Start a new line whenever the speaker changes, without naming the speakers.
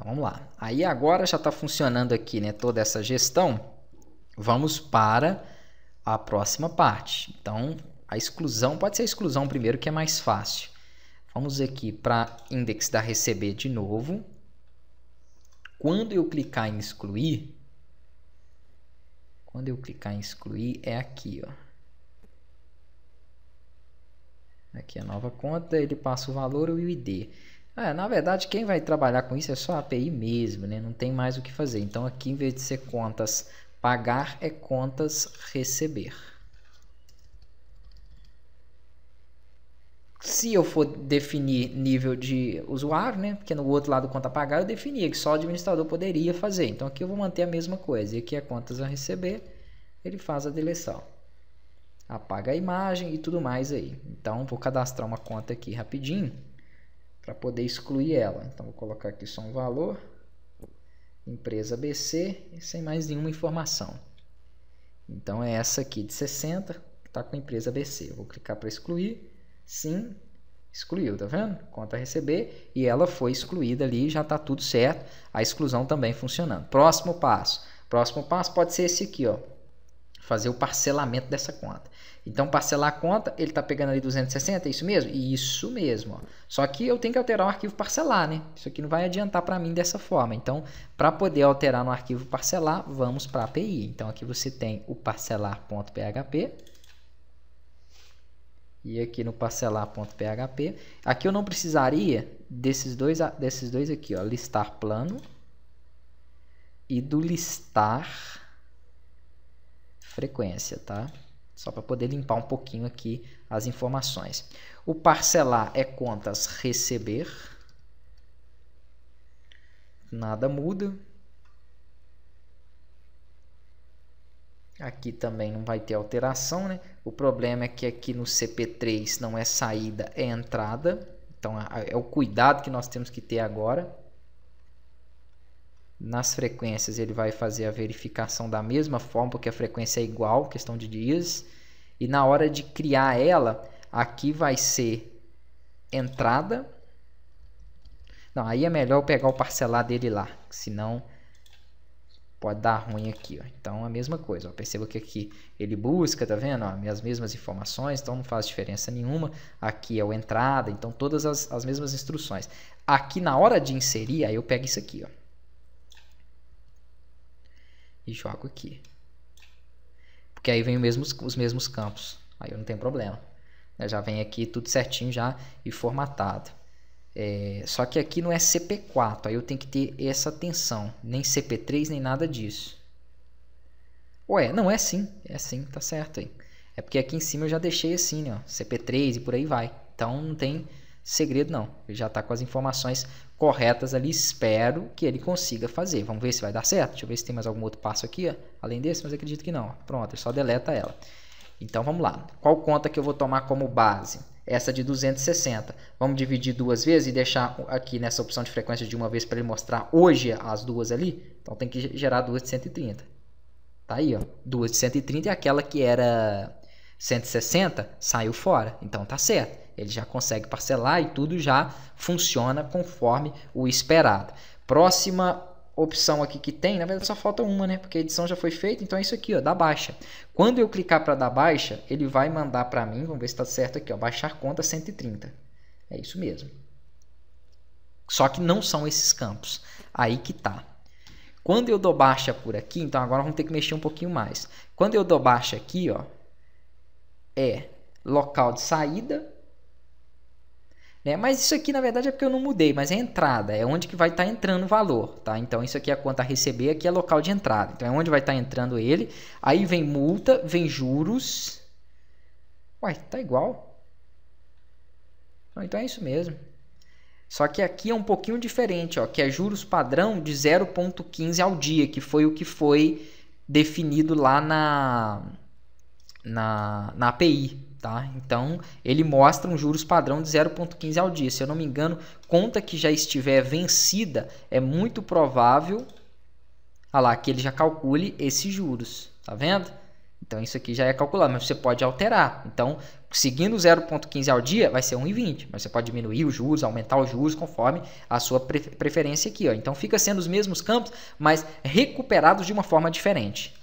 Então vamos lá. Aí agora já está funcionando aqui né, toda essa gestão. Vamos para a próxima parte. Então a exclusão, pode ser a exclusão primeiro que é mais fácil. Vamos aqui para index da receber de novo. Quando eu clicar em excluir, quando eu clicar em excluir é aqui, ó. Aqui é a nova conta, ele passa o valor e o ID. É, na verdade, quem vai trabalhar com isso é só a API mesmo, né? Não tem mais o que fazer. Então, aqui, em vez de ser contas pagar, é contas receber. Se eu for definir nível de usuário, né? Porque no outro lado, conta pagar, eu definia que só o administrador poderia fazer. Então, aqui eu vou manter a mesma coisa. E aqui é contas a receber, ele faz a deleção. Apaga a imagem e tudo mais aí. Então, vou cadastrar uma conta aqui rapidinho para poder excluir ela. Então vou colocar aqui só um valor, empresa BC e sem mais nenhuma informação. Então é essa aqui de 60 que está com a empresa BC. Eu vou clicar para excluir. Sim, excluiu, tá vendo? Conta receber e ela foi excluída ali, já está tudo certo. A exclusão também funcionando. Próximo passo. Próximo passo pode ser esse aqui, ó fazer o parcelamento dessa conta. Então, parcelar a conta, ele está pegando ali 260, é isso mesmo? Isso mesmo. Ó. Só que eu tenho que alterar o arquivo parcelar, né? Isso aqui não vai adiantar para mim dessa forma. Então, para poder alterar no arquivo parcelar, vamos para a API. Então, aqui você tem o parcelar.php. E aqui no parcelar.php. Aqui eu não precisaria desses dois, desses dois aqui, ó, listar plano e do listar frequência, tá? Só para poder limpar um pouquinho aqui as informações. O parcelar é contas receber. Nada muda. Aqui também não vai ter alteração, né? O problema é que aqui no CP3 não é saída, é entrada. Então é o cuidado que nós temos que ter agora nas frequências ele vai fazer a verificação da mesma forma, porque a frequência é igual, questão de dias. E na hora de criar ela, aqui vai ser entrada. Não, aí é melhor pegar o parcelar dele lá, senão pode dar ruim aqui. Ó. Então a mesma coisa, ó. perceba que aqui ele busca, tá vendo? Ó, as mesmas informações, então não faz diferença nenhuma. Aqui é o entrada, então todas as, as mesmas instruções. Aqui na hora de inserir, aí eu pego isso aqui, ó e jogo aqui. Porque aí vem os mesmos, os mesmos campos. Aí eu não tenho problema. Eu já vem aqui tudo certinho já e formatado. É, só que aqui não é CP4, aí eu tenho que ter essa atenção, nem CP3, nem nada disso. Ué, não é sim, é sim, tá certo aí. É porque aqui em cima eu já deixei assim, né, ó, CP3 e por aí vai. Então não tem segredo não. Ele já está com as informações corretas ali. Espero que ele consiga fazer. Vamos ver se vai dar certo. Deixa eu ver se tem mais algum outro passo aqui, ó. além desse, mas acredito que não. Pronto, ele só deleta ela. Então vamos lá. Qual conta que eu vou tomar como base? Essa de 260. Vamos dividir duas vezes e deixar aqui nessa opção de frequência de uma vez para ele mostrar hoje as duas ali. Então tem que gerar duas de 130. Tá aí, ó. Duas de 130 e é aquela que era 160 saiu fora. Então tá certo. Ele já consegue parcelar e tudo já funciona conforme o esperado. Próxima opção aqui que tem, na verdade só falta uma, né? Porque a edição já foi feita, então é isso aqui, ó, da baixa. Quando eu clicar para dar baixa, ele vai mandar para mim, vamos ver se está certo aqui, ó, baixar conta 130. É isso mesmo. Só que não são esses campos. Aí que tá. Quando eu dou baixa por aqui, então agora vamos ter que mexer um pouquinho mais. Quando eu dou baixa aqui, ó, é local de saída né? Mas isso aqui, na verdade, é porque eu não mudei, mas é entrada, é onde que vai estar tá entrando o valor, tá? Então, isso aqui é a conta a receber, aqui é local de entrada. Então, é onde vai estar tá entrando ele. Aí vem multa, vem juros. Uai, tá igual. Então, é isso mesmo. Só que aqui é um pouquinho diferente, ó, que é juros padrão de 0,15 ao dia, que foi o que foi definido lá na, na, na API, Tá? Então, ele mostra um juros padrão de 0,15 ao dia. Se eu não me engano, conta que já estiver vencida, é muito provável ah lá, que ele já calcule esses juros. Tá vendo? Então, isso aqui já é calculado, mas você pode alterar. Então, seguindo 0,15 ao dia, vai ser 1,20. Mas você pode diminuir os juros, aumentar os juros conforme a sua preferência aqui. Ó. Então, fica sendo os mesmos campos, mas recuperados de uma forma diferente.